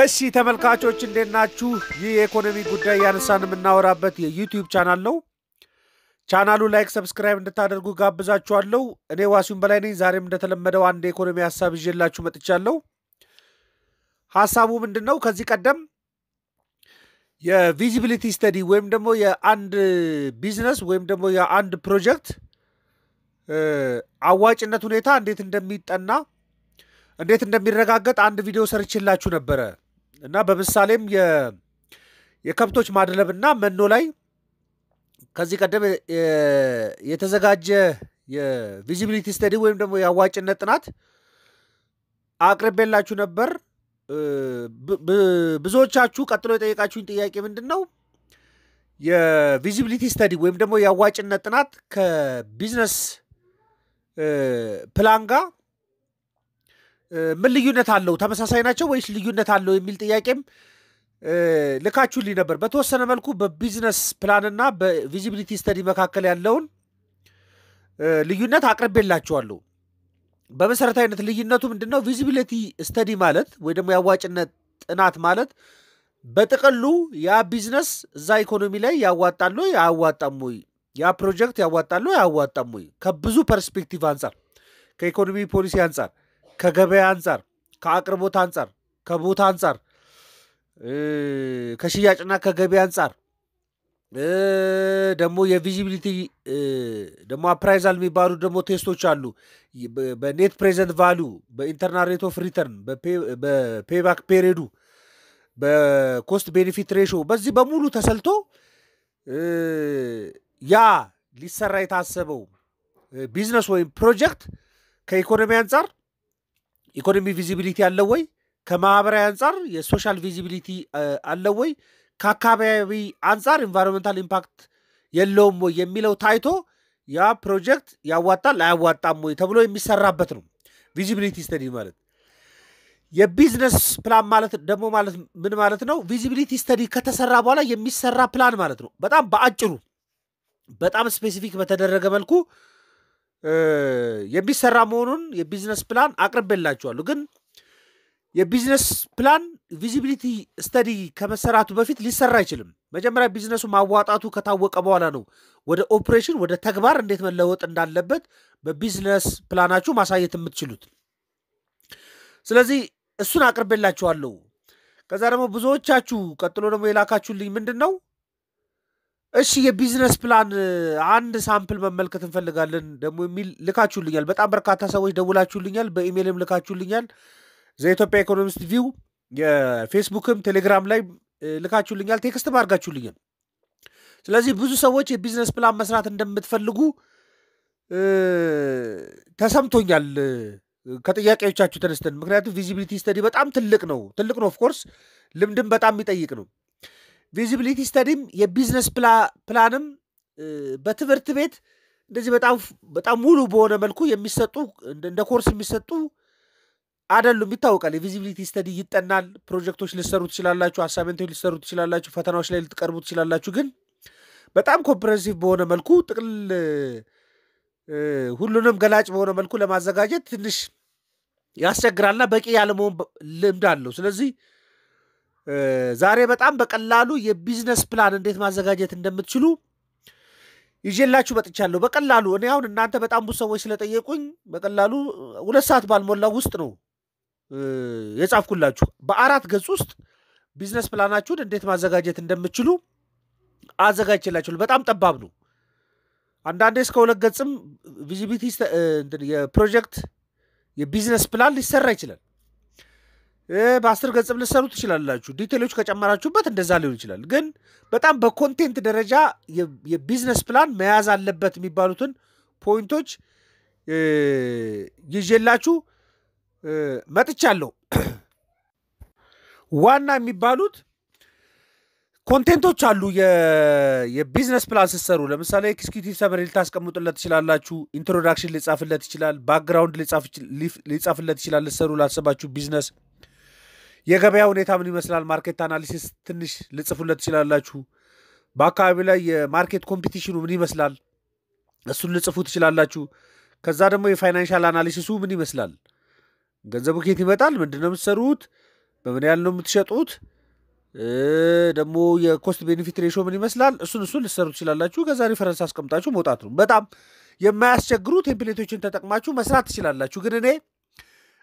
እሺ ተመልካቾች እንዴት ናችሁ? ይህ የኢኮኖሚ ጉዳይ ያነሳን የምናወራበት የዩቲዩብ ቻናል ነው። ቻናሉ ላይክ፣ ሰብስክራይብ እንድታደርጉ ጋብዛችኋለሁ። እኔ ዋሲሁን በላይ ነኝ። ዛሬም እንደተለመደው አንድ የኢኮኖሚ ሀሳብ ይዤላችሁ መጥቻለሁ። ሀሳቡ ምንድን ነው? ከዚህ ቀደም የቪዚቢሊቲ ስተዲ ወይም ደግሞ የአንድ ቢዝነስ ወይም ደግሞ የአንድ ፕሮጀክት አዋጭነት ሁኔታ እንዴት እንደሚጠና እንዴት እንደሚረጋገጥ አንድ ቪዲዮ ሰርችላችሁ ነበረ። እና በምሳሌም የከብቶች ማድለብና መኖ ላይ ከዚህ ቀደም የተዘጋጀ የቪዚቢሊቲ ስተዲ ወይም ደግሞ የአዋጭነት ጥናት አቅርቤላችሁ ነበር። ብዙዎቻችሁ ቀጥሎ የጠየቃችሁኝ ጥያቄ ምንድን ነው? የቪዚቢሊቲ ስተዲ ወይም ደግሞ የአዋጭነት ጥናት ከቢዝነስ ፕላን ጋር ምን ልዩነት አለው? ተመሳሳይ ናቸው ወይስ ልዩነት አለው የሚል ጥያቄም ልካችሁልኝ ነበር። በተወሰነ መልኩ በቢዝነስ ፕላንና በቪዚቢሊቲ ስተዲ መካከል ያለውን ልዩነት አቅርቤላችኋለሁ። በመሰረታዊነት ልዩነቱ ምንድን ነው? ቪዚቢሊቲ ስተዲ ማለት ወይ ደግሞ የአዋጭነት ጥናት ማለት በጥቅሉ ያ ቢዝነስ እዛ ኢኮኖሚ ላይ ያዋጣሉ አያዋጣም ወይ፣ ያ ፕሮጀክት ያዋጣሉ አያዋጣም ወይ፣ ከብዙ ፐርስፔክቲቭ አንጻር ከኢኮኖሚ ፖሊሲ አንጻር ከገበያ አንጻር፣ ከአቅርቦት አንጻር፣ ከቦታ አንጻር፣ ከሽያጭና ከገበያ አንጻር ደግሞ የቪዚቢሊቲ ደግሞ አፕራይዛል የሚባሉ ደግሞ ቴስቶች አሉ። በኔት ፕሬዘንት ቫሉ፣ በኢንተርናል ሬት ኦፍ ሪተርን፣ በፔባክ ፔሪዱ፣ በኮስት ቤኔፊት ሬሾ በዚህ በሙሉ ተሰልቶ ያ ሊሰራ የታሰበው ቢዝነስ ወይም ፕሮጀክት ከኢኮኖሚ አንጻር ኢኮኖሚ ቪዚቢሊቲ አለው ወይ? ከማህበራዊ አንጻር የሶሻል ቪዚቢሊቲ አለው ወይ? ከአካባቢ አንጻር ኢንቫይሮንመንታል ኢምፓክት የለውም ወይ የሚለው ታይቶ ያ ፕሮጀክት ያዋጣል አያዋጣም ወይ ተብሎ የሚሰራበት ነው ቪዚቢሊቲ ስተዲ ማለት። የቢዝነስ ፕላን ማለት ደግሞ ማለት ምን ማለት ነው? ቪዚቢሊቲ ስተዲ ከተሰራ በኋላ የሚሰራ ፕላን ማለት ነው። በጣም በአጭሩ በጣም ስፔሲፊክ በተደረገ መልኩ የሚሰራ መሆኑን የቢዝነስ ፕላን አቅርቤላችኋለሁ። ግን የቢዝነስ ፕላን ቪዚቢሊቲ ስተዲ ከመሰራቱ በፊት ሊሰራ አይችልም። መጀመሪያ ቢዝነሱ ማዋጣቱ ከታወቀ በኋላ ነው ወደ ኦፕሬሽን ወደ ተግባር እንዴት መለወጥ እንዳለበት በቢዝነስ ፕላናችሁ ማሳየት የምትችሉት። ስለዚህ እሱን አቅርቤላችኋለሁ። ከዛ ደግሞ ብዙዎቻችሁ ቀጥሎ ደግሞ የላካችሁልኝ ምንድን ነው እሺ የቢዝነስ ፕላን አንድ ሳምፕል መመልከት እንፈልጋለን ደግሞ የሚል ልካችሁልኛል። በጣም በርካታ ሰዎች ደውላችሁልኛል፣ በኢሜይልም ልካችሁልኛል። ዘኢትዮጵያ ኢኮኖሚስት ቪው የፌስቡክም ቴሌግራም ላይ ልካችሁልኛል፣ ቴክስትም አድርጋችሁልኛል። ስለዚህ ብዙ ሰዎች የቢዝነስ ፕላን መስራት እንደምትፈልጉ ተሰምቶኛል ከጥያቄዎቻችሁ ተነስተን። ምክንያቱም ቪዚቢሊቲ ስተዲ በጣም ትልቅ ነው ትልቅ ነው ኦፍኮርስ ልምድም በጣም የሚጠይቅ ነው። ቪዚቢሊቲ ስተዲም የቢዝነስ ፕላንም በትምህርት ቤት እንደዚህ በጣም በጣም ሙሉ በሆነ መልኩ የሚሰጡ እንደ ኮርስ የሚሰጡ አይደሉም። ይታወቃል። የቪዚቢሊቲ ስተዲ ይጠናል። ፕሮጀክቶች ልሰሩ ትችላላችሁ፣ አሳይመንቶች ልሰሩ ትችላላችሁ፣ ፈተናዎች ላይ ልትቀርቡ ትችላላችሁ። ግን በጣም ኮምፕሬንሲቭ በሆነ መልኩ ጥቅል ሁሉንም ገላጭ በሆነ መልኩ ለማዘጋጀት ትንሽ ያስቸግራልና በቂ ያለመሆን ልምድ አለው። ስለዚህ ዛሬ በጣም በቀላሉ የቢዝነስ ፕላን እንዴት ማዘጋጀት እንደምትችሉ ይዤላችሁ መጥቻለሁ። በቀላሉ እኔ አሁን እናንተ በጣም ብዙ ሰዎች ስለጠየቁኝ በቀላሉ ሁለት ሰዓት ባልሞላው ውስጥ ነው የጻፍኩላችሁ። በአራት ገጽ ውስጥ ቢዝነስ ፕላናችሁን እንዴት ማዘጋጀት እንደምትችሉ አዘጋጅቼላችኋለሁ። በጣም ጠባብ ነው። አንዳንዴ እስከ ሁለት ገጽም ቪዚቢሊቲ የፕሮጀክት የቢዝነስ ፕላን ሊሰራ ይችላል። በአስር ገጽም ልሰሩ ትችላላችሁ። ዲቴሎች ከጨመራችሁበት እንደዛ ሊሆን ይችላል። ግን በጣም በኮንቴንት ደረጃ የቢዝነስ ፕላን መያዝ አለበት የሚባሉትን ፖይንቶች ይዤላችሁ መጥቻለሁ። ዋና የሚባሉት ኮንቴንቶች አሉ። የቢዝነስ ፕላን ስትሰሩ ለምሳሌ ኤክስኪዩቲቭ ሰመሪ ልታስቀምጡለት ትችላላችሁ። ኢንትሮዳክሽን ሊጻፍለት ይችላል። ባክግራውንድ ሊጻፍለት ይችላል። ልትሰሩ ላሰባችሁ ቢዝነስ የገበያ ሁኔታ ምን ይመስላል? ማርኬት አናሊሲስ ትንሽ ልጽፉለት ትችላላችሁ። በአካባቢ ላይ የማርኬት ኮምፒቲሽኑ ምን ይመስላል? እሱን ልጽፉ ትችላላችሁ። ከዛ ደግሞ የፋይናንሻል አናሊሲሱ ምን ይመስላል? ገንዘቡ ኬት ይመጣል? ምንድን ነው የምትሰሩት? በምን ያህል ነው የምትሸጡት? ደግሞ የኮስት ቤኔፊት ሬሾ ምን ይመስላል? እሱን እሱን ልትሰሩ ትችላላችሁ። ከዛ ሪፈረንስ አስቀምጣችሁ መውጣት ነው። በጣም የማያስቸግሩ ቴምፕሌቶችን ተጠቅማችሁ መስራት ትችላላችሁ። ግን እኔ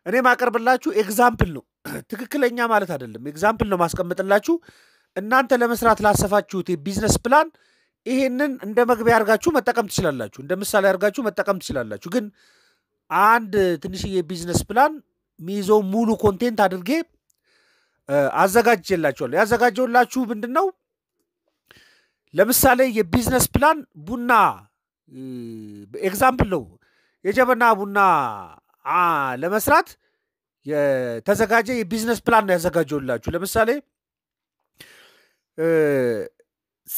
እኔ ማቀርብላችሁ ኤግዛምፕል ነው፣ ትክክለኛ ማለት አይደለም። ኤግዛምፕል ነው ማስቀምጥላችሁ። እናንተ ለመስራት ላሰፋችሁት የቢዝነስ ፕላን ይሄንን እንደ መግቢያ አድርጋችሁ መጠቀም ትችላላችሁ፣ እንደ ምሳሌ አድርጋችሁ መጠቀም ትችላላችሁ። ግን አንድ ትንሽዬ ቢዝነስ ፕላን ሚይዘው ሙሉ ኮንቴንት አድርጌ አዘጋጅላችኋለሁ። ያዘጋጀውላችሁ ምንድን ነው? ለምሳሌ የቢዝነስ ፕላን ቡና ኤግዛምፕል ነው። የጀበና ቡና ለመስራት የተዘጋጀ የቢዝነስ ፕላን ነው ያዘጋጀውላችሁ። ለምሳሌ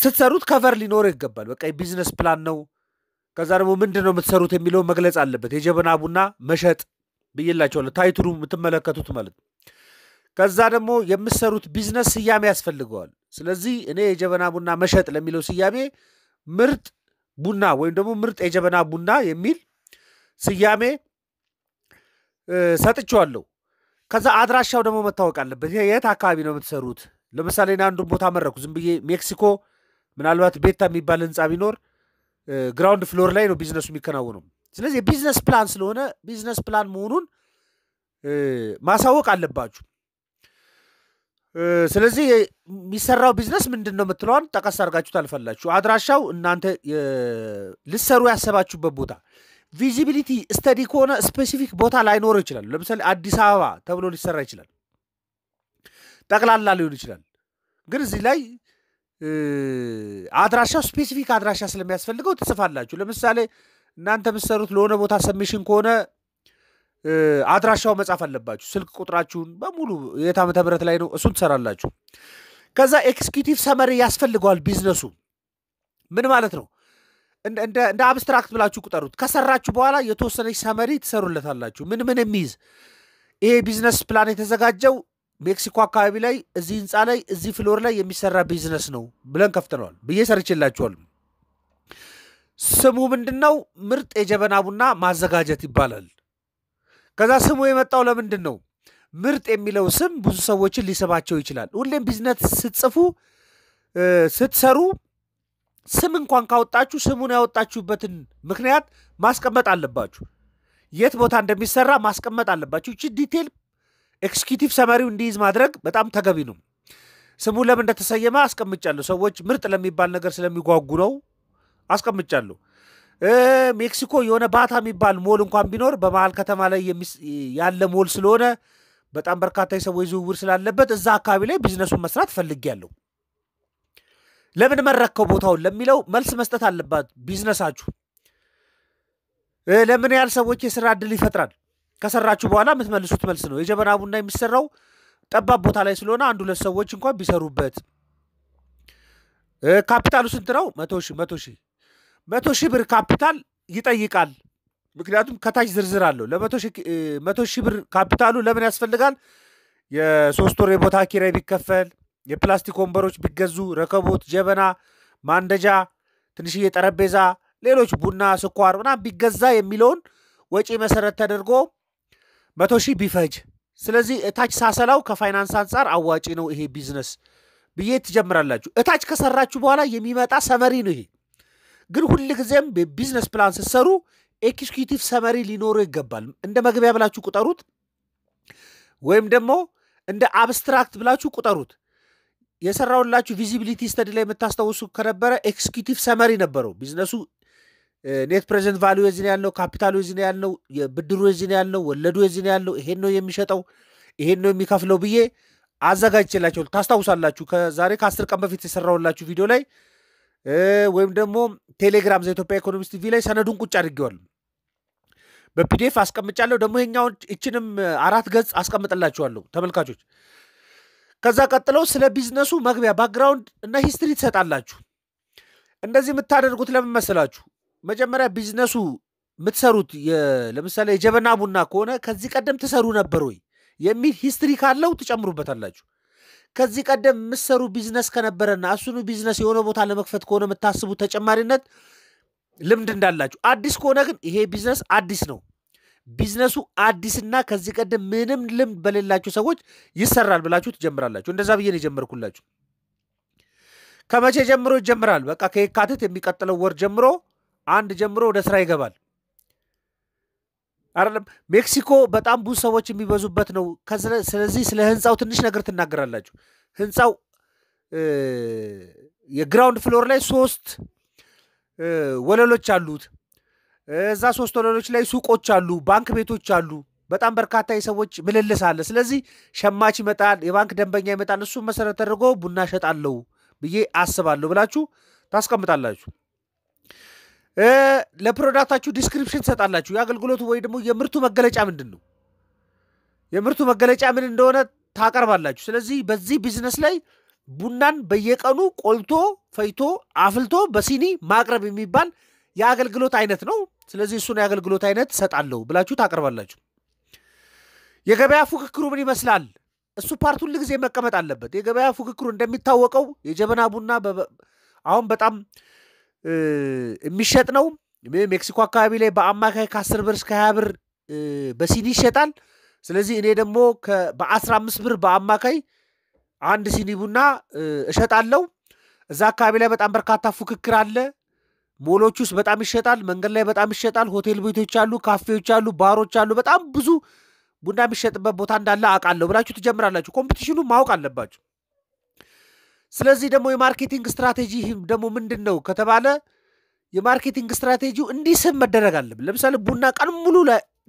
ስትሰሩት ከቨር ሊኖረው ይገባል። በቃ የቢዝነስ ፕላን ነው። ከዛ ደግሞ ምንድን ነው የምትሰሩት የሚለው መግለጽ አለበት። የጀበና ቡና መሸጥ ብዬላቸዋለሁ። ታይቱሩ የምትመለከቱት ማለት ከዛ ደግሞ የምትሰሩት ቢዝነስ ስያሜ ያስፈልገዋል። ስለዚህ እኔ የጀበና ቡና መሸጥ ለሚለው ስያሜ ምርጥ ቡና ወይም ደግሞ ምርጥ የጀበና ቡና የሚል ስያሜ ሰጥቼዋለሁ። ከዛ አድራሻው ደግሞ መታወቅ አለበት። የት አካባቢ ነው የምትሰሩት? ለምሳሌ እኔ አንዱን ቦታ መረኩ። ዝም ብዬ ሜክሲኮ ምናልባት ቤታ የሚባል ህንፃ ቢኖር ግራውንድ ፍሎር ላይ ነው ቢዝነሱ የሚከናወነው። ስለዚህ የቢዝነስ ፕላን ስለሆነ ቢዝነስ ፕላን መሆኑን ማሳወቅ አለባችሁ። ስለዚህ የሚሰራው ቢዝነስ ምንድን ነው የምትለዋን ጠቀስ አድርጋችሁ ታልፋላችሁ። አድራሻው እናንተ ልትሰሩ ያሰባችሁበት ቦታ ቪዚቢሊቲ ስተዲ ከሆነ ስፔሲፊክ ቦታ ላይኖረው ይችላል። ለምሳሌ አዲስ አበባ ተብሎ ሊሰራ ይችላል። ጠቅላላ ሊሆን ይችላል። ግን እዚህ ላይ አድራሻው ስፔሲፊክ አድራሻ ስለሚያስፈልገው ትጽፋላችሁ። ለምሳሌ እናንተ የምትሰሩት ለሆነ ቦታ ሰሚሽን ከሆነ አድራሻው መጻፍ አለባችሁ። ስልክ ቁጥራችሁን በሙሉ የት ዓመተ ምህረት ላይ ነው፣ እሱን ትሰራላችሁ። ከዛ ኤክስኪዩቲቭ ሰመሪ ያስፈልገዋል ቢዝነሱ ምን ማለት ነው? እንደ አብስትራክት ብላችሁ ቁጠሩት። ከሰራችሁ በኋላ የተወሰነች ሰመሪ ትሰሩለታላችሁ። ምን ምን የሚይዝ ይሄ ቢዝነስ ፕላን የተዘጋጀው ሜክሲኮ አካባቢ ላይ እዚህ ህንፃ ላይ እዚህ ፍሎር ላይ የሚሰራ ቢዝነስ ነው ብለን ከፍተነዋል ብዬ ሰርችላችኋል። ስሙ ምንድን ነው? ምርጥ የጀበና ቡና ማዘጋጀት ይባላል። ከዛ ስሙ የመጣው ለምንድን ነው? ምርጥ የሚለው ስም ብዙ ሰዎችን ሊስባቸው ይችላል። ሁሌም ቢዝነስ ስትጽፉ ስትሰሩ ስም እንኳን ካወጣችሁ ስሙን ያወጣችሁበትን ምክንያት ማስቀመጥ አለባችሁ። የት ቦታ እንደሚሰራ ማስቀመጥ አለባችሁ። ይቺ ዲቴል ኤክስኪዩቲቭ ሰመሪው እንዲይዝ ማድረግ በጣም ተገቢ ነው። ስሙ ለምን እንደተሰየመ አስቀምጫለሁ። ሰዎች ምርጥ ለሚባል ነገር ስለሚጓጉ ነው። አስቀምጫለሁ። ሜክሲኮ የሆነ ባታ የሚባል ሞል እንኳን ቢኖር በመሀል ከተማ ላይ ያለ ሞል ስለሆነ በጣም በርካታ የሰዎች ዝውውር ስላለበት እዛ አካባቢ ላይ ቢዝነሱን መስራት ፈልጌያለሁ። ለምን መረከው ቦታውን ለሚለው መልስ መስጠት አለባት ቢዝነሳችሁ። ለምን ያህል ሰዎች የስራ እድል ይፈጥራል? ከሰራችሁ በኋላ የምትመልሱት መልስ ነው። የጀበና ቡና የሚሰራው ጠባብ ቦታ ላይ ስለሆነ አንድ ሁለት ሰዎች እንኳን ቢሰሩበት ካፒታሉ ስንት ነው? መቶ ሺህ መቶ ሺህ መቶ ሺህ ብር ካፒታል ይጠይቃል። ምክንያቱም ከታች ዝርዝር አለው። ለመቶ ሺህ ብር ካፒታሉ ለምን ያስፈልጋል? የሶስት ወር የቦታ ኪራይ ቢከፈል የፕላስቲክ ወንበሮች ቢገዙ፣ ረከቦት፣ ጀበና፣ ማንደጃ፣ ትንሽዬ ጠረጴዛ፣ ሌሎች ቡና፣ ስኳር ምናምን ቢገዛ የሚለውን ወጪ መሰረት ተደርጎ መቶ ሺህ ቢፈጅ ስለዚህ እታች ሳሰላው ከፋይናንስ አንጻር አዋጪ ነው ይሄ ቢዝነስ ብዬ ትጀምራላችሁ። እታች ከሰራችሁ በኋላ የሚመጣ ሰመሪ ነው ይሄ። ግን ሁልጊዜም ቢዝነስ ፕላን ስትሰሩ ኤክስኪዩቲቭ ሰመሪ ሊኖሩ ይገባል። እንደ መግቢያ ብላችሁ ቁጠሩት፣ ወይም ደግሞ እንደ አብስትራክት ብላችሁ ቁጠሩት። የሰራውላችሁ ቪዚቢሊቲ ስተዲ ላይ የምታስታውሱ ከነበረ ኤክስኪቲቭ ሰመሪ ነበረው። ቢዝነሱ ኔት ፕሬዘንት ቫሉ የዚህ ያልነው፣ ካፒታሉ የዚህ ያልነው፣ የብድሩ የዚህ ያልነው፣ ወለዱ የዚህ ያልነው፣ ይሄን ነው የሚሸጠው፣ ይሄን ነው የሚከፍለው ብዬ አዘጋጅቼላቸው ታስታውሳላችሁ። ከዛሬ ከአስር ቀን በፊት የሰራውላችሁ ቪዲዮ ላይ ወይም ደግሞ ቴሌግራም ዘኢትዮጵያ ኢኮኖሚስት ቲቪ ላይ ሰነዱን ቁጭ አድርጌዋል። በፒዲኤፍ አስቀምጫለሁ። ደግሞ ይሄኛውን እችንም አራት ገጽ አስቀምጥላችኋለሁ ተመልካቾች። ከዛ ቀጥለው ስለ ቢዝነሱ መግቢያ ባክግራውንድ እና ሂስትሪ ትሰጣላችሁ። እንደዚህ የምታደርጉት ለምን መሰላችሁ? መጀመሪያ ቢዝነሱ የምትሰሩት ለምሳሌ የጀበና ቡና ከሆነ ከዚህ ቀደም ትሰሩ ነበር ወይ የሚል ሂስትሪ ካለው ትጨምሩበታላችሁ። ከዚህ ቀደም የምትሰሩ ቢዝነስ ከነበረና እሱኑ ቢዝነስ የሆነ ቦታ ለመክፈት ከሆነ የምታስቡት ተጨማሪነት ልምድ እንዳላችሁ። አዲስ ከሆነ ግን ይሄ ቢዝነስ አዲስ ነው ቢዝነሱ አዲስና ከዚህ ቀደም ምንም ልምድ በሌላችሁ ሰዎች ይሰራል ብላችሁ ትጀምራላችሁ። እንደዛ ብዬ የጀመርኩላችሁ። ከመቼ ጀምሮ ይጀምራል? በቃ ከየካቲት የሚቀጥለው ወር ጀምሮ አንድ ጀምሮ ወደ ስራ ይገባል። አይደለም ሜክሲኮ በጣም ብዙ ሰዎች የሚበዙበት ነው። ስለዚህ ስለ ህንፃው ትንሽ ነገር ትናገራላችሁ። ህንፃው የግራውንድ ፍሎር ላይ ሶስት ወለሎች አሉት። እዛ ሶስት ወለሎች ላይ ሱቆች አሉ፣ ባንክ ቤቶች አሉ። በጣም በርካታ የሰዎች ምልልስ አለ። ስለዚህ ሸማች ይመጣል፣ የባንክ ደንበኛ ይመጣል። እሱም መሰረት ተደርጎ ቡና እሸጣለሁ ብዬ አስባለሁ ብላችሁ ታስቀምጣላችሁ። ለፕሮዳክታችሁ ዲስክሪፕሽን ትሰጣላችሁ። የአገልግሎቱ ወይ ደግሞ የምርቱ መገለጫ ምንድን ነው፣ የምርቱ መገለጫ ምን እንደሆነ ታቀርባላችሁ። ስለዚህ በዚህ ቢዝነስ ላይ ቡናን በየቀኑ ቆልቶ ፈይቶ አፍልቶ በሲኒ ማቅረብ የሚባል የአገልግሎት አይነት ነው። ስለዚህ እሱን የአገልግሎት አይነት ሰጣለሁ ብላችሁ ታቀርባላችሁ። የገበያ ፉክክሩ ምን ይመስላል? እሱ ፓርት ሁል ጊዜ መቀመጥ አለበት። የገበያ ፉክክሩ እንደሚታወቀው የጀበና ቡና አሁን በጣም የሚሸጥ ነው። ሜክሲኮ አካባቢ ላይ በአማካይ ከ10 ብር እስከ 20 ብር በሲኒ ይሸጣል። ስለዚህ እኔ ደግሞ በ15 ብር በአማካይ አንድ ሲኒ ቡና እሸጣለሁ። እዛ አካባቢ ላይ በጣም በርካታ ፉክክር አለ። ሞሎች ውስጥ በጣም ይሸጣል፣ መንገድ ላይ በጣም ይሸጣል። ሆቴል ቤቶች አሉ፣ ካፌዎች አሉ፣ ባሮች አሉ። በጣም ብዙ ቡና የሚሸጥበት ቦታ እንዳለ አውቃለሁ ብላችሁ ትጀምራላችሁ። ኮምፒቲሽኑ ማወቅ አለባችሁ። ስለዚህ ደግሞ የማርኬቲንግ ስትራቴጂ ደግሞ ምንድን ነው ከተባለ የማርኬቲንግ ስትራቴጂው እንዲህ ስም መደረግ አለብን። ለምሳሌ ቡና ቀን ሙሉ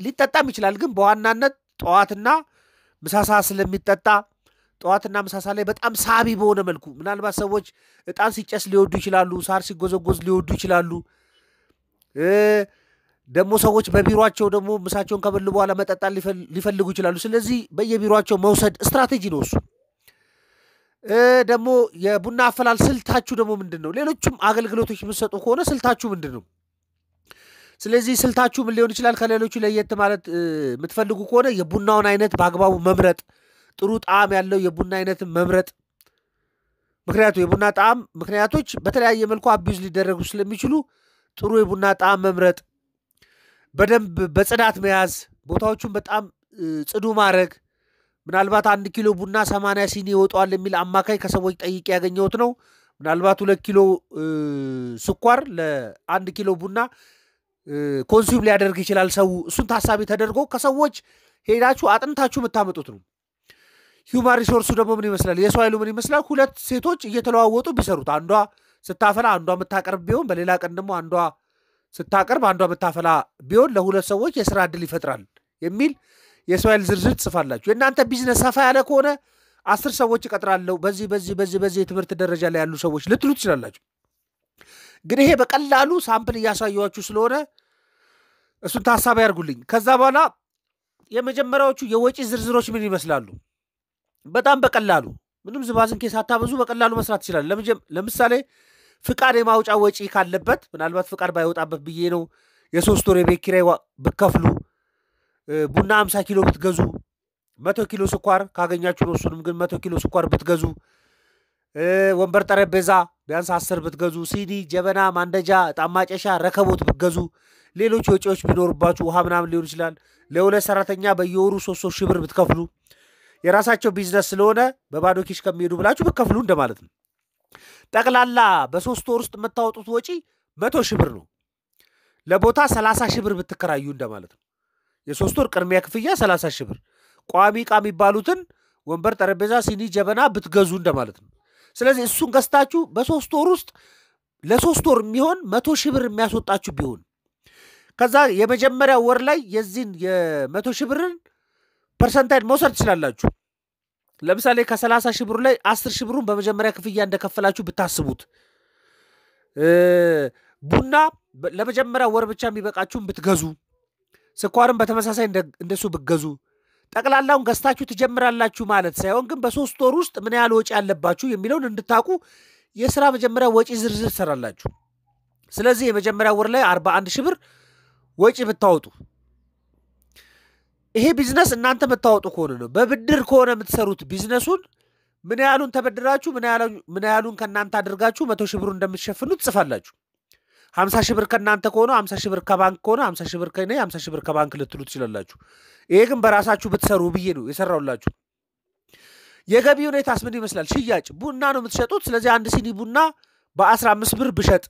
ሊጠጣም ይችላል፣ ግን በዋናነት ጠዋትና ምሳሳ ስለሚጠጣ ጠዋትና ምሳሳ ላይ በጣም ሳቢ በሆነ መልኩ ምናልባት ሰዎች እጣን ሲጨስ ሊወዱ ይችላሉ። ሳር ሲጎዘጎዝ ሊወዱ ይችላሉ። ደግሞ ሰዎች በቢሯቸው ደግሞ ምሳቸውን ከበሉ በኋላ መጠጣት ሊፈልጉ ይችላሉ። ስለዚህ በየቢሯቸው መውሰድ ስትራቴጂ ነው እሱ። ደግሞ የቡና አፈላል ስልታችሁ ደግሞ ምንድን ነው? ሌሎችም አገልግሎቶች የምትሰጡ ከሆነ ስልታችሁ ምንድን ነው? ስለዚህ ስልታችሁ ምን ሊሆን ይችላል? ከሌሎቹ ለየት ማለት የምትፈልጉ ከሆነ የቡናውን አይነት በአግባቡ መምረጥ ጥሩ ጣዕም ያለው የቡና አይነትን መምረጥ ምክንያቱ የቡና ጣዕም ምክንያቶች በተለያየ መልኩ አቢዩዝ ሊደረጉ ስለሚችሉ ጥሩ የቡና ጣዕም መምረጥ፣ በደንብ በጽዳት መያዝ፣ ቦታዎቹን በጣም ጽዱ ማድረግ። ምናልባት አንድ ኪሎ ቡና ሰማንያ ሲኒ ይወጣዋል የሚል አማካይ ከሰዎች ጠይቄ ያገኘሁት ነው። ምናልባት ሁለት ኪሎ ስኳር ለአንድ ኪሎ ቡና ኮንሱም ሊያደርግ ይችላል ሰው። እሱን ታሳቢ ተደርጎ ከሰዎች ሄዳችሁ አጥንታችሁ የምታመጡት ነው። ሂውማን ሪሶርሱ ደግሞ ምን ይመስላል? የሰው ኃይሉ ምን ይመስላል? ሁለት ሴቶች እየተለዋወጡ ቢሰሩት አንዷ ስታፈላ አንዷ የምታቀርብ ቢሆን፣ በሌላ ቀን ደግሞ አንዷ ስታቀርብ አንዷ የምታፈላ ቢሆን ለሁለት ሰዎች የስራ እድል ይፈጥራል የሚል የሰው ኃይል ዝርዝር ጽፋላችሁ። የእናንተ ቢዝነስ ሰፋ ያለ ከሆነ አስር ሰዎች እቀጥራለሁ በዚህ በዚህ በዚህ በዚህ የትምህርት ደረጃ ላይ ያሉ ሰዎች ልትሉ ትችላላችሁ። ግን ይሄ በቀላሉ ሳምፕል እያሳየኋችሁ ስለሆነ እሱን ታሳቢ ያርጉልኝ። ከዛ በኋላ የመጀመሪያዎቹ የወጪ ዝርዝሮች ምን ይመስላሉ? በጣም በቀላሉ ምንም ዝባዝንኬ ሳታበዙ በቀላሉ መስራት ይችላል። ለምሳሌ ፍቃድ የማውጫ ወጪ ካለበት ምናልባት ፍቃድ ባይወጣበት ብዬ ነው የሶስት ወር የቤት ኪራይ ብከፍሉ፣ ቡና አምሳ ኪሎ ብትገዙ፣ መቶ ኪሎ ስኳር ካገኛችሁ ነው። እሱንም ግን መቶ ኪሎ ስኳር ብትገዙ፣ ወንበር፣ ጠረጴዛ ቢያንስ አስር ብትገዙ፣ ሲኒ፣ ጀበና፣ ማንደጃ፣ ዕጣን ማጨሻ፣ ረከቦት ብትገዙ፣ ሌሎች ወጪዎች ቢኖሩባችሁ ውሃ ምናምን ሊሆን ይችላል። ለሁለት ሰራተኛ በየወሩ ሶስት ሺህ ብር ብትከፍሉ የራሳቸው ቢዝነስ ስለሆነ በባዶ ኪሽ ከሚሄዱ ብላችሁ ብከፍሉ እንደማለት ነው። ጠቅላላ በሶስት ወር ውስጥ የምታወጡት ወጪ መቶ ሺህ ብር ነው። ለቦታ ሰላሳ ሺህ ብር ብትከራዩ እንደማለት ነው። የሶስት ወር ቅድሚያ ክፍያ ሰላሳ ሺህ ብር፣ ቋሚ ዕቃ የሚባሉትን ወንበር፣ ጠረጴዛ፣ ሲኒ፣ ጀበና ብትገዙ እንደማለት ነው። ስለዚህ እሱን ገዝታችሁ በሶስት ወር ውስጥ ለሶስት ወር የሚሆን መቶ ሺህ ብር የሚያስወጣችሁ ቢሆን ከዛ የመጀመሪያ ወር ላይ የዚህን የመቶ ሺህ ብርን ፐርሰንታይድ መውሰድ ትችላላችሁ። ለምሳሌ ከሰላሳ 30 ሺህ ብሩ ላይ አስር ሺህ ብሩን በመጀመሪያ ክፍያ እንደከፈላችሁ ብታስቡት፣ ቡና ለመጀመሪያ ወር ብቻ የሚበቃችሁን ብትገዙ፣ ስኳርም በተመሳሳይ እንደሱ ብትገዙ፣ ጠቅላላውን ገዝታችሁ ትጀምራላችሁ ማለት ሳይሆን ግን በሶስት ወር ውስጥ ምን ያህል ወጪ ያለባችሁ የሚለውን እንድታውቁ የስራ መጀመሪያ ወጪ ዝርዝር ትሰራላችሁ። ስለዚህ የመጀመሪያ ወር ላይ 41 ሺህ ብር ወጪ ብታወጡ ይሄ ቢዝነስ እናንተ የምታወጡ ከሆነ ነው። በብድር ከሆነ የምትሰሩት ቢዝነሱን ምን ያህሉን ተበድራችሁ ምን ያህሉን ከእናንተ አድርጋችሁ መቶ ሺህ ብሩ እንደምትሸፍኑ ትጽፋላችሁ። ሀምሳ ሺህ ብር ከእናንተ ከሆነ ሀምሳ ሺህ ብር ከባንክ ከሆነ ሀምሳ ሺህ ብር ከእኔ ሀምሳ ሺህ ብር ከባንክ ልትሉ ትችላላችሁ። ይሄ ግን በራሳችሁ ብትሰሩ ብዬ ነው የሰራውላችሁ። የገቢ ሁኔታስ ምን ይመስላል? ሽያጭ ቡና ነው የምትሸጡት። ስለዚህ አንድ ሲኒ ቡና በአስራ አምስት ብር ብሸጥ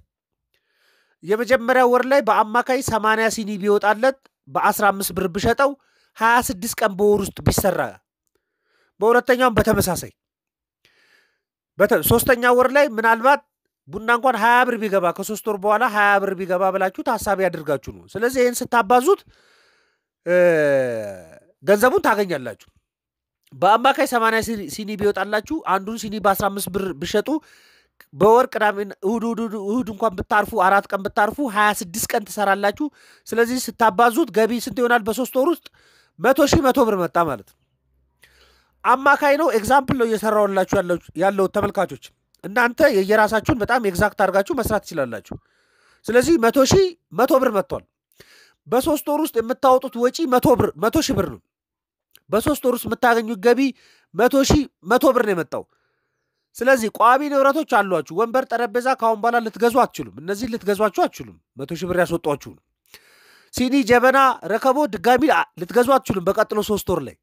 የመጀመሪያ ወር ላይ በአማካይ ሰማንያ ሲኒ ቢወጣለት በአስራ አምስት ብር ብሸጠው ሀያ ስድስት ቀን በወር ውስጥ ቢሰራ በሁለተኛውም በተመሳሳይ ሶስተኛ ወር ላይ ምናልባት ቡና እንኳን ሀያ ብር ቢገባ ከሶስት ወር በኋላ ሀያ ብር ቢገባ ብላችሁ ታሳቢ ያደርጋችሁ ነው። ስለዚህ ይህን ስታባዙት ገንዘቡን ታገኛላችሁ። በአማካይ 80 ሲኒ ቢወጣላችሁ አንዱን ሲኒ በ15 ብር ብሸጡ በወር ቅዳሜ እሁድ እንኳን ብታርፉ አራት ቀን ብታርፉ 26 ቀን ትሰራላችሁ። ስለዚህ ስታባዙት ገቢ ስንት ይሆናል? በሶስት ወር ውስጥ መቶ ሺህ መቶ ብር መጣ ማለት ነው። አማካይ ነው። ኤግዛምፕል ነው እየሰራውላችሁ ያለው ተመልካቾች። እናንተ የየራሳችሁን በጣም ኤግዛክት አድርጋችሁ መስራት ትችላላችሁ። ስለዚህ መቶ ሺህ መቶ ብር መጥቷል። በሶስት ወር ውስጥ የምታወጡት ወጪ መቶ ብር መቶ ሺህ ብር ነው። በሶስት ወር ውስጥ የምታገኙት ገቢ መቶ ሺህ መቶ ብር ነው የመጣው። ስለዚህ ቋሚ ንብረቶች አሏችሁ። ወንበር፣ ጠረጴዛ ከአሁን በኋላ ልትገዙ አትችሉም። እነዚህ ልትገዟችሁ አትችሉም። መቶ ሺህ ብር ያስወጧችሁ ነው። ሲኒ፣ ጀበና፣ ረከቦ ድጋሚ ልትገዙ አትችሉም በቀጥሎ ሶስት ወር ላይ።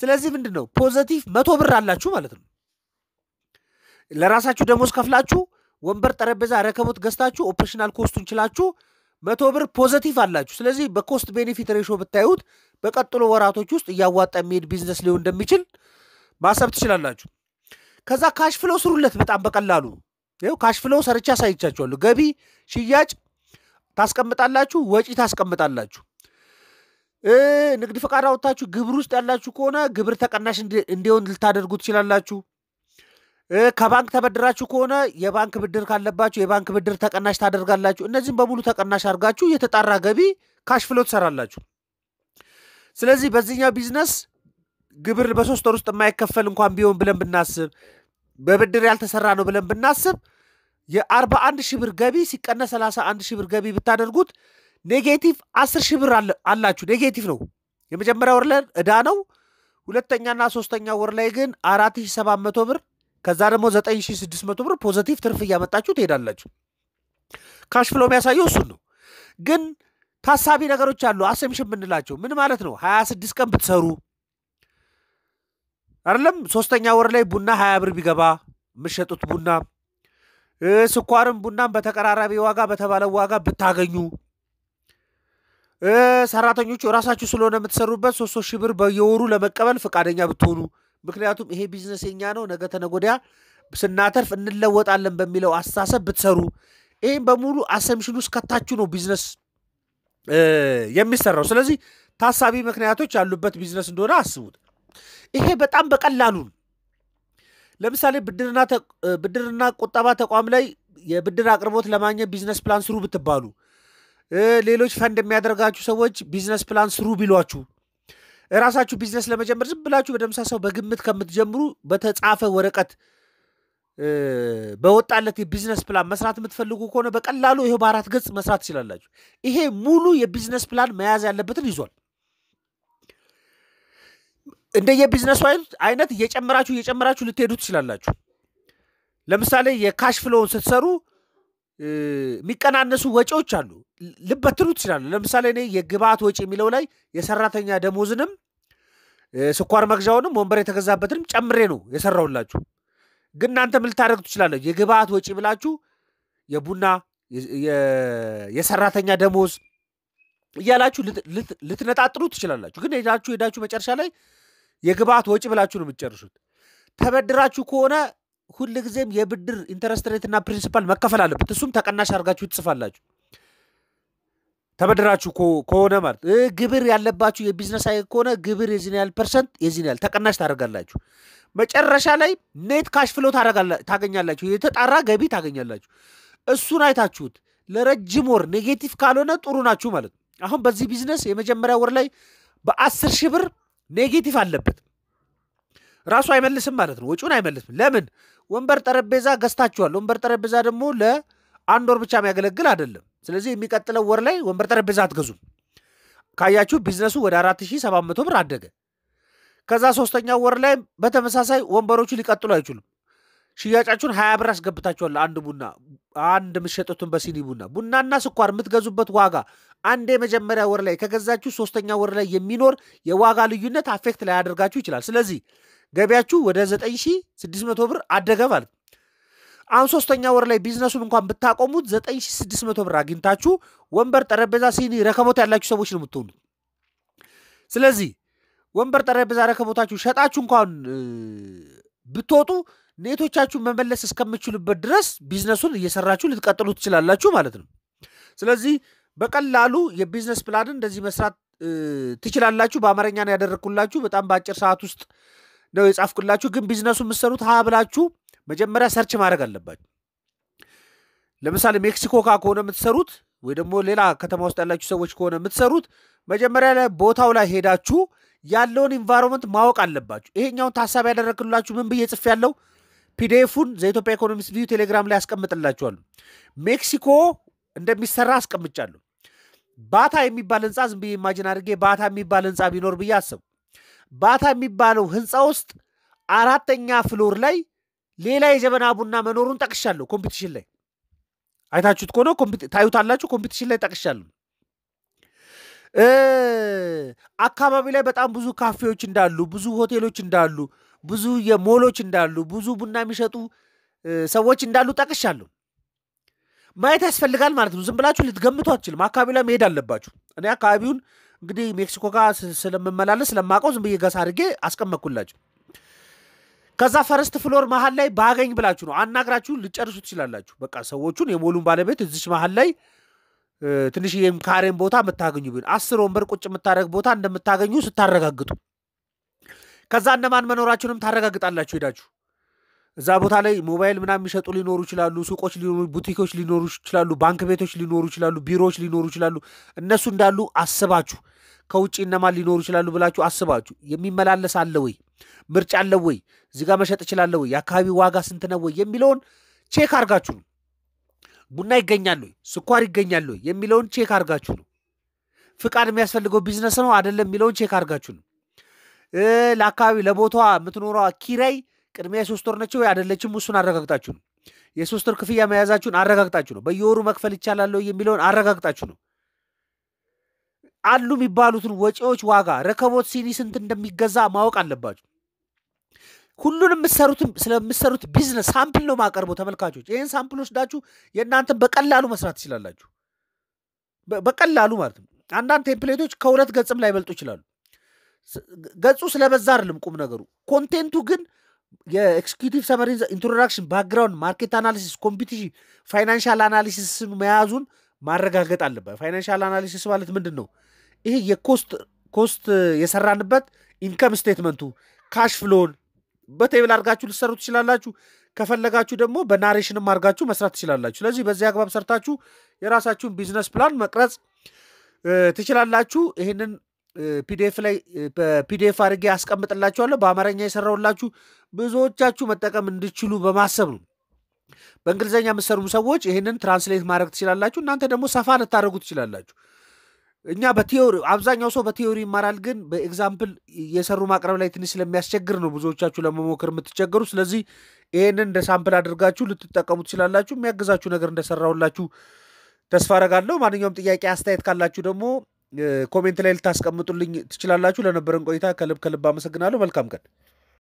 ስለዚህ ምንድን ነው ፖዘቲቭ መቶ ብር አላችሁ ማለት ነው። ለራሳችሁ ደሞዝ ከፍላችሁ ወንበር፣ ጠረጴዛ፣ ረከቦት ገዝታችሁ ኦፕሬሽናል ኮስቱን ችላችሁ መቶ ብር ፖዘቲቭ አላችሁ። ስለዚህ በኮስት ቤኔፊት ሬሾ ብታዩት በቀጥሎ ወራቶች ውስጥ እያዋጣ የሚሄድ ቢዝነስ ሊሆን እንደሚችል ማሰብ ትችላላችሁ። ከዛ ካሽ ፍሎ ስሩለት በጣም በቀላሉ ይኸው ካሽ ፍሎ ሰርቻ አሳይቻችኋለሁ። ገቢ፣ ሽያጭ፣ ታስቀምጣላችሁ፣ ወጪ ታስቀምጣላችሁ። ንግድ ፈቃድ አወጥታችሁ ግብር ውስጥ ያላችሁ ከሆነ ግብር ተቀናሽ እንዲሆን ልታደርጉ ትችላላችሁ። ከባንክ ተበድራችሁ ከሆነ የባንክ ብድር ካለባችሁ የባንክ ብድር ተቀናሽ ታደርጋላችሁ። እነዚህም በሙሉ ተቀናሽ አድርጋችሁ የተጣራ ገቢ ካሽ ፍሎ ትሰራላችሁ። ስለዚህ በዚህኛው ቢዝነስ ግብር በሶስት ወር ውስጥ የማይከፈል እንኳን ቢሆን ብለን ብናስብ፣ በብድር ያልተሰራ ነው ብለን ብናስብ የ41 ሺህ ብር ገቢ ሲቀነስ 31 ሺህ ብር ገቢ ብታደርጉት ኔጌቲቭ 10 ሺህ ብር አላችሁ። ኔጌቲቭ ነው። የመጀመሪያ ወር ላይ እዳ ነው። ሁለተኛና ሶስተኛ ወር ላይ ግን 4700 ብር ከዛ ደግሞ 9600 ብር ፖዘቲቭ ትርፍ እያመጣችሁ ትሄዳላችሁ። ካሽ ፍሎ የሚያሳየው እሱን ነው። ግን ታሳቢ ነገሮች አሉ። አሰምሽን የምንላቸው ምን ማለት ነው? 26 ቀን ብትሰሩ አይደለም ሶስተኛ ወር ላይ ቡና 20 ብር ቢገባ የምትሸጡት ቡና ስኳርም ቡናም በተቀራራቢ ዋጋ በተባለው ዋጋ ብታገኙ ሰራተኞቹ ራሳችሁ ስለሆነ የምትሰሩበት ሶስት ሺህ ብር በየወሩ ለመቀበል ፈቃደኛ ብትሆኑ። ምክንያቱም ይሄ ቢዝነስ የኛ ነው፣ ነገ ተነጎዲያ ስናተርፍ እንለወጣለን በሚለው አስተሳሰብ ብትሰሩ። ይህም በሙሉ አሰምሽን ውስጥ ከታችሁ ነው ቢዝነስ የሚሰራው። ስለዚህ ታሳቢ ምክንያቶች ያሉበት ቢዝነስ እንደሆነ አስቡት። ይሄ በጣም በቀላሉ ለምሳሌ ብድርና ቁጠባ ተቋም ላይ የብድር አቅርቦት ለማግኘት ቢዝነስ ፕላን ስሩ ብትባሉ፣ ሌሎች ፈንድ የሚያደርጋችሁ ሰዎች ቢዝነስ ፕላን ስሩ ቢሏችሁ፣ እራሳችሁ ቢዝነስ ለመጀመር ዝም ብላችሁ በደምሳሳው በግምት ከምትጀምሩ በተጻፈ ወረቀት በወጣለት የቢዝነስ ፕላን መስራት የምትፈልጉ ከሆነ በቀላሉ ይሄ በአራት ገጽ መስራት ትችላላችሁ። ይሄ ሙሉ የቢዝነስ ፕላን መያዝ ያለበትን ይዟል። እንደ የቢዝነሱ አይነት እየጨመራችሁ እየጨመራችሁ ልትሄዱ ትችላላችሁ። ለምሳሌ የካሽ ፍሎውን ስትሰሩ የሚቀናነሱ ወጪዎች አሉ፣ ልበትሉ ትችላሉ። ለምሳሌ እኔ የግብአት ወጪ የሚለው ላይ የሰራተኛ ደሞዝንም ስኳር መግዣውንም ወንበር የተገዛበትንም ጨምሬ ነው የሰራውላችሁ ግን እናንተም ልታደርግ ትችላለች። የግብአት ወጪ ብላችሁ የቡና የሰራተኛ ደሞዝ እያላችሁ ልትነጣጥሩ ትችላላችሁ። ግን ሄዳችሁ ሄዳችሁ መጨረሻ ላይ የግብአት ወጪ ብላችሁ ነው የምትጨርሱት። ተበድራችሁ ከሆነ ጊዜም የብድር ኢንተረስት ሬትና ፕሪንሲፓል መከፈል አለበት። እሱም ተቀናሽ አድርጋችሁ ትጽፋላችሁ። ተበድራችሁ ከሆነ ማለት ግብር ያለባችሁ የቢዝነስ አይ ከሆነ ግብር የዚህን ያህል ፐርሰንት የዚህን ያህል ተቀናሽ ታደርጋላችሁ። መጨረሻ ላይ ኔት ካሽ ፍሎ ታገኛላችሁ፣ የተጣራ ገቢ ታገኛላችሁ። እሱን አይታችሁት ለረጅም ወር ኔጌቲቭ ካልሆነ ጥሩ ናችሁ ማለት ነው። አሁን በዚህ ቢዝነስ የመጀመሪያ ወር ላይ በአስር ሺህ ብር ኔጌቲቭ አለበት። ራሱ አይመልስም ማለት ነው። ወጪውን አይመልስም። ለምን ወንበር ጠረጴዛ ገዝታችኋል። ወንበር ጠረጴዛ ደግሞ ለአንድ ወር ብቻ የሚያገለግል አይደለም። ስለዚህ የሚቀጥለው ወር ላይ ወንበር ጠረጴዛ አትገዙም። ካያችሁ ቢዝነሱ ወደ 4700 ብር አደገ። ከዛ ሶስተኛው ወር ላይ በተመሳሳይ ወንበሮቹ ሊቀጥሉ አይችሉም። ሽያጫችሁን ሀያ ብር አስገብታችኋል። አንድ ቡና አንድ የምትሸጡትን በሲኒ ቡና ቡናና ስኳር የምትገዙበት ዋጋ አንድ የመጀመሪያ ወር ላይ ከገዛችሁ ሶስተኛ ወር ላይ የሚኖር የዋጋ ልዩነት አፌክት ያደርጋችሁ ይችላል። ስለዚህ ገቢያችሁ ወደ 9600 ብር አደገ ማለት አሁን ሶስተኛ ወር ላይ ቢዝነሱን እንኳን ብታቆሙት 9600 ብር አግኝታችሁ ወንበር፣ ጠረጴዛ፣ ሲኒ፣ ረከቦት ያላችሁ ሰዎች ነው የምትሆኑት። ስለዚህ ወንበር፣ ጠረጴዛ፣ ረከቦታችሁ ሸጣችሁ እንኳን ብትወጡ ኔቶቻችሁን መመለስ እስከምችሉበት ድረስ ቢዝነሱን እየሰራችሁ ልትቀጥሉ ትችላላችሁ ማለት ነው። ስለዚህ በቀላሉ የቢዝነስ ፕላንን እንደዚህ መስራት ትችላላችሁ። በአማርኛ ነው ያደረግኩላችሁ። በጣም በአጭር ሰዓት ውስጥ ነው የጻፍኩላችሁ። ግን ቢዝነሱ የምትሰሩት ሀ ብላችሁ መጀመሪያ ሰርች ማድረግ አለባችሁ። ለምሳሌ ሜክሲኮ ከሆነ የምትሰሩት ወይ ደግሞ ሌላ ከተማ ውስጥ ያላችሁ ሰዎች ከሆነ የምትሰሩት መጀመሪያ ላይ ቦታው ላይ ሄዳችሁ ያለውን ኢንቫይሮንመንት ማወቅ አለባችሁ። ይሄኛውን ታሳቢ ያደረግላችሁ ምን ብዬ ጽፍ ያለው ፒዲኤፉን ዘኢትዮጵያ ኢኮኖሚስት ቪው ቴሌግራም ላይ ያስቀምጥላችኋል። ሜክሲኮ እንደሚሰራ አስቀምጫለሁ። ባታ የሚባል ህንፃ ዝም ብዬ ኢማጂን አድርጌ ባታ የሚባል ህንፃ ቢኖር ብዬ አስብ። ባታ የሚባለው ህንፃ ውስጥ አራተኛ ፍሎር ላይ ሌላ የጀበና ቡና መኖሩን ጠቅሻለሁ። ኮምፒቲሽን ላይ አይታችሁት ከሆነ ታዩታላችሁ። ኮምፒቲሽን ላይ ጠቅሻለሁ። አካባቢ ላይ በጣም ብዙ ካፌዎች እንዳሉ፣ ብዙ ሆቴሎች እንዳሉ፣ ብዙ የሞሎች እንዳሉ፣ ብዙ ቡና የሚሸጡ ሰዎች እንዳሉ ጠቅሻለሁ። ማየት ያስፈልጋል ማለት ነው። ዝም ብላችሁ ልትገምቱ አችልም። አካባቢው ላይ መሄድ አለባችሁ። እኔ አካባቢውን እንግዲህ ሜክሲኮ ጋር ስለምመላለስ ስለማውቀው ዝም ብዬ ገሳ አድርጌ አስቀመጥኩላችሁ። ከዛ ፈረስት ፍሎር መሀል ላይ ባገኝ ብላችሁ ነው አናግራችሁ ልጨርሱ ትችላላችሁ። በቃ ሰዎቹን የሞሉን ባለቤት እዚች መሀል ላይ ትንሽ ካሬን ቦታ የምታገኙ ቢሆን አስር ወንበር ቁጭ የምታደረግ ቦታ እንደምታገኙ ስታረጋግጡ ከዛ እነማን መኖራችሁንም ታረጋግጣላችሁ ሄዳችሁ እዛ ቦታ ላይ ሞባይል ምናምን የሚሸጡ ሊኖሩ ይችላሉ። ሱቆች፣ ቡቲኮች ሊኖሩ ይችላሉ። ባንክ ቤቶች ሊኖሩ ይችላሉ። ቢሮዎች ሊኖሩ ይችላሉ። እነሱ እንዳሉ አስባችሁ ከውጭ እነማን ሊኖሩ ይችላሉ ብላችሁ አስባችሁ የሚመላለስ አለ ወይ ምርጫ አለ ወይ እዚህ ጋር መሸጥ እችላለሁ ወይ የአካባቢ ዋጋ ስንት ነው ወይ የሚለውን ቼክ አርጋችሁ ነው። ቡና ይገኛል ወይ ስኳር ይገኛል ወይ የሚለውን ቼክ አርጋችሁ ነው። ፍቃድ የሚያስፈልገው ቢዝነስ ነው አይደለም የሚለውን ቼክ አርጋችሁ ነው። ለአካባቢ ለቦታዋ የምትኖረዋ ኪራይ ቅድሚያ የሶስት ወር ነች ወይ አይደለችም? እሱን አረጋግጣችሁ ነው። የሶስት ወር ክፍያ መያዛችሁን አረጋግጣችሁ ነው። በየወሩ መክፈል ይቻላለሁ የሚለውን አረጋግጣችሁ ነው። አሉ የሚባሉትን ወጪዎች ዋጋ፣ ረከቦት፣ ሲኒ ስንት እንደሚገዛ ማወቅ አለባችሁ። ሁሉንም የምትሰሩትን ስለምትሰሩት ቢዝነስ ሳምፕል ነው ማቀርበው። ተመልካቾች ይህን ሳምፕል ወስዳችሁ የእናንተን በቀላሉ መስራት ትችላላችሁ። በቀላሉ ማለት ነው። አንዳንድ ቴምፕሌቶች ከሁለት ገጽም ላይበልጡ ይችላሉ። ገጹ ስለበዛ አይደለም ቁም ነገሩ። ኮንቴንቱ ግን የኤክስኪቲቭ ሰመሪ ኢንትሮዳክሽን ባክግራውንድ ማርኬት አናሊሲስ ኮምፒቲሽን ፋይናንሻል አናሊሲስ መያዙን ማረጋገጥ አለበት ፋይናንሻል አናሊሲስ ማለት ምንድን ነው ይሄ የኮስት ኮስት የሰራንበት ኢንከም ስቴትመንቱ ካሽ ፍሎን በቴብል አድርጋችሁ ልሰሩ ትችላላችሁ ከፈለጋችሁ ደግሞ በናሬሽንም አድርጋችሁ መስራት ትችላላችሁ ስለዚህ በዚህ አግባብ ሰርታችሁ የራሳችሁን ቢዝነስ ፕላን መቅረጽ ትችላላችሁ ይህንን ፒዲኤፍ ላይ በፒዲኤፍ አድርጌ ያስቀምጥላችኋለሁ። በአማርኛ የሰራውላችሁ ብዙዎቻችሁ መጠቀም እንድችሉ በማሰብ ነው። በእንግሊዝኛ የምትሰሩ ሰዎች ይህንን ትራንስሌት ማድረግ ትችላላችሁ። እናንተ ደግሞ ሰፋ ልታደርጉ ትችላላችሁ። እኛ በቲዮሪ አብዛኛው ሰው በቲዮሪ ይማራል፣ ግን በኤግዛምፕል የሰሩ ማቅረብ ላይ ትንሽ ስለሚያስቸግር ነው ብዙዎቻችሁ ለመሞከር የምትቸገሩ። ስለዚህ ይህንን እንደ ሳምፕል አድርጋችሁ ልትጠቀሙ ትችላላችሁ። የሚያግዛችሁ ነገር እንደሰራሁላችሁ ተስፋ አረጋለሁ። ማንኛውም ጥያቄ አስተያየት ካላችሁ ደግሞ ኮሜንት ላይ ልታስቀምጡልኝ ትችላላችሁ። ለነበረን ቆይታ ከልብ ከልብ አመሰግናለሁ። መልካም ቀን